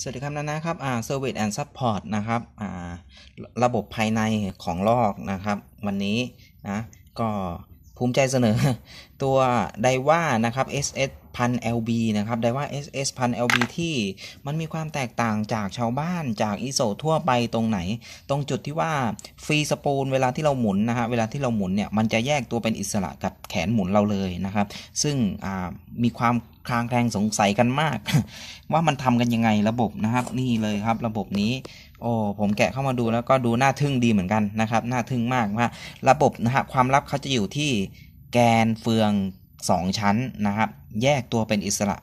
สวัสดีครับนะนะครับ อ่า service and support นะครับ อ่า ระบบภายในของลอกนะครับ วันนี้นะก็ภูมิใจเสนอ ตัวไดว่า นะครับ SS พัน LB นะครับ ไดว่า SS พัน LB ที่มันมีความแตกต่างจากชาวบ้านจากอีโซทั่วไปตรงไหน ตรงจุดที่ว่าฟรีสปูลเวลาที่เราหมุนนะฮะเวลาที่เราหมุนเนี่ย มันจะแยกตัวเป็นอิสระกับแขนหมุนเราเลยนะครับ ซึ่งมีความคลางแคลงสงสัยกันมาก ว่ามันทำกันยังไงระบบนะครับ นี่เลยครับระบบนี้ โอ้ผมแกะเข้ามาดูแล้วก็ดูน่าทึ่งดีเหมือนกันนะครับ น่าทึ่งมากว่าระบบนะฮะความลับเขาจะอยู่ที่แกนเฟือง2 ชั้นนะครับ แยกตัวเป็นอิสระ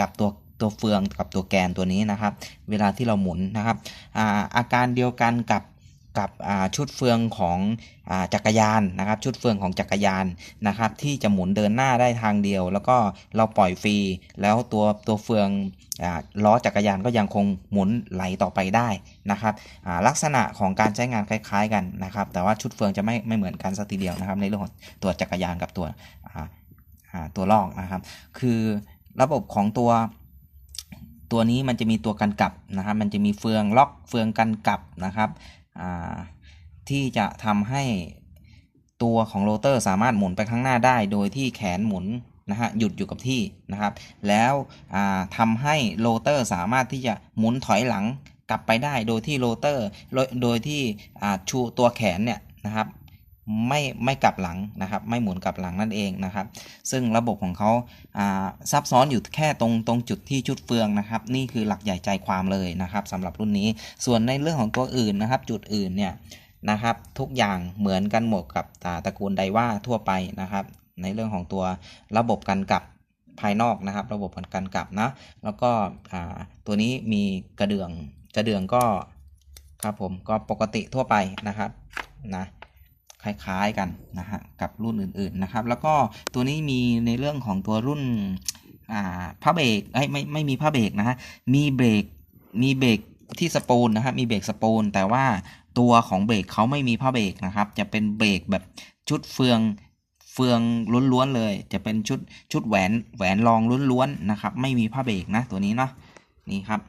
กับตัวตัวเฟืองกับตัวแกนตัวนี้นะครับ เวลาที่เราหมุนนะครับอาอาการเดียวกันกับกับชุดเฟืองของอจักรยานนะครับ ชุดเฟืองของจักรยานนะครับ ที่จะหมุนเดินหน้าได้ทางเดียว แล้วก็เราปล่อยฟรีแล้วตัวตัวเฟืองอล้อจักรยานก็ยังคงหมุนไหลต่อไปได้นะครับลักษณะของการใช้งานคล้ายๆ กันนะครับ แต่ว่าชุดเฟืองจะไม่ไม่เหมือนกันสักทีเดียวนะครับ ในเรื่องของตัวจักรยานกับตัวตัวลอกนะครับ คือระบบของตัวตัวนี้มันจะมีตัวกันกลับนะครับ มันจะมีเฟืองล็อกเฟืองกันกลับนะครับที่จะทำให้ตัวของโรเตอร์สามารถหมุนไปข้างหน้าได้โดยที่แขนหมุนนะฮะหยุดอยู่กับที่นะครับ แล้วทำให้โรเตอร์สามารถที่จะหมุนถอยหลังกลับไปได้โดยที่โรเตอร์โดยที่ชูตัวแขนเนี่ยนะครับไม่ไม่กลับหลังนะครับ ไม่หมุนกลับหลังนั่นเองนะครับ ซึ่งระบบของเขาซับซ้อนอยู่แค่ตรงตรงจุดที่ชุดเฟืองนะครับ นี่คือหลักใหญ่ใจความเลยนะครับสำหรับรุ่นนี้ส่วนในเรื่องของตัวอื่นนะครับ จุดอื่นเนี่ยนะครับ ทุกอย่างเหมือนกันหมดกับตระกูลไดว่าทั่วไปนะครับ ในเรื่องของตัวระบบการกลับภายนอกนะครับ ระบบการกลับนะ แล้วก็ตัวนี้มีกระเดื่องกระเดื่องก็ครับผมก็ปกติทั่วไปนะครับนะคล้าย ๆ กันนะฮะกับรุ่นอื่นๆนะครับ แล้วก็ตัวนี้มีในเรื่องของตัวรุ่นผ้าเบรกไม่ไม่ไม่มีผ้าเบรกนะฮะมีเบรกมีเบรกที่สปูลนะครับมีเบรกสปูลแต่ว่าตัวของเบรกเขาไม่มีผ้าเบรกนะครับ จะเป็นเบรกแบบชุดเฟืองเฟืองล้วนๆเลย จะเป็นชุดชุดแหวนแหวนรองล้วนๆนะครับ ไม่มีผ้าเบรกนะ ตัวนี้เนาะนี่ครับ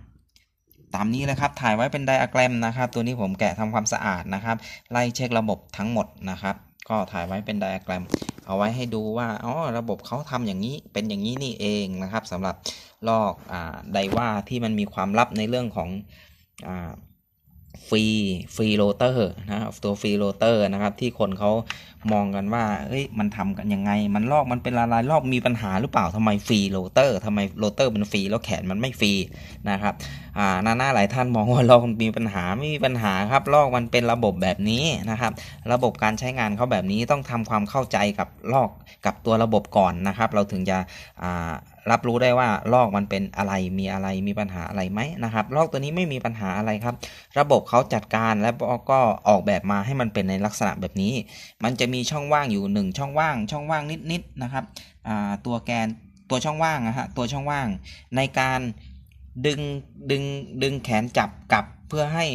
ตามนี้เลยครับถ่ายไว้เป็นไดอะแกรมนะครับตัวนี้ผมแกะทำความสะอาดนะครับ ไล่เช็คระบบทั้งหมดนะครับ ก็ถ่ายไว้เป็นไดอะแกรม เอาไว้ให้ดูว่าอ๋อระบบเขาทำอย่างนี้เป็นอย่างนี้นี่เองนะครับ สำหรับลอกอไดว่าที่มันมีความลับในเรื่องของอ่าฟรีฟรีโรเตอร์นะครับตัวฟรีโรเตอร์นะครับ ที่คนเขามองกันว่าเฮ้ยมันทำกันยังไง มันลอกมันเป็นละลายลอกมีปัญหาหรือเปล่าทำไมฟรีโรเตอร์ทำไมโรเตอร์มันฟรีแล้วแขนมันไม่ฟรีนะครับ อ่าหน้าหน้าหลายท่านมองว่าลอกมันมีปัญหาไม่มีปัญหาครับลอกมันเป็นระบบแบบนี้นะครับ ระบบการใช้งานเขาแบบนี้ต้องทำความเข้าใจกับลอกกับตัวระบบก่อนนะครับ เราถึงจะอ่ารับรู้ได้ว่าลอกมันเป็นอะไร มีอะไร มีปัญหาอะไรไหมนะครับลอกตัวนี้ไม่มีปัญหาอะไรครับ ระบบเขาจัดการและก็ออกแบบมาให้มันเป็นในลักษณะแบบนี้ มันจะมีช่องว่างอยู่1ช่องว่าง ช่องว่างนิดๆนะครับ ตัวแกน ตัวช่องว่างนะฮะ ตัวช่องว่างในการดึง ดึง ดึงแขนจับกลับเพื่อให้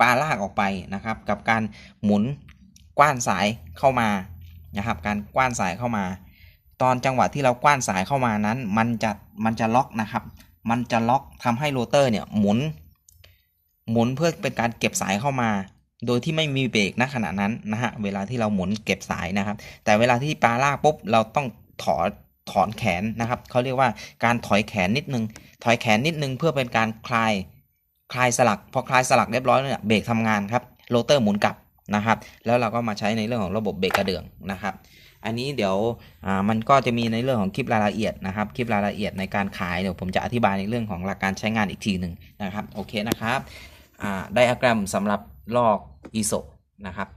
ปลาลากออกไปนะครับ กับการหมุนกว้านสายเข้ามานะครับ การกว้านสายเข้ามาตอนจังหวะที่เรากว้านสายเข้ามานั้น มันจะ มันจะล็อกนะครับ มันจะล็อกทำให้โรเตอร์เนี่ยหมุน หมุนเพื่อเป็นการเก็บสายเข้ามา โดยที่ไม่มีเบรกณขณะนั้นนะฮะ เวลาที่เราหมุนเก็บสายนะครับ แต่เวลาที่ปลาลากปุ๊บ เราต้องถอดถอนแขนนะครับเขาเรียกว่าการถอยแขนนิดนึง ถอยแขนนิดนึง เพื่อเป็นการคลาย คลายสลัก พอคลายสลักเรียบร้อยเนี่ย เบรกทำงานครับ โรเตอร์หมุนกลับนะครับ แล้วเราก็มาใช้ในเรื่องของระบบเบรกกระเดื่องนะครับอันนี้เดี๋ยวมันก็จะมีในเรื่องของคลิปรายละเอียดนะครับคลิปรายละเอียดในการขายเดี๋ยวผมจะอธิบายในเรื่องของหลักการใช้งานอีกทีหนึ่งนะครับโอเคนะครับไดอะแกรมสำหรับลอกอีโซนะครับ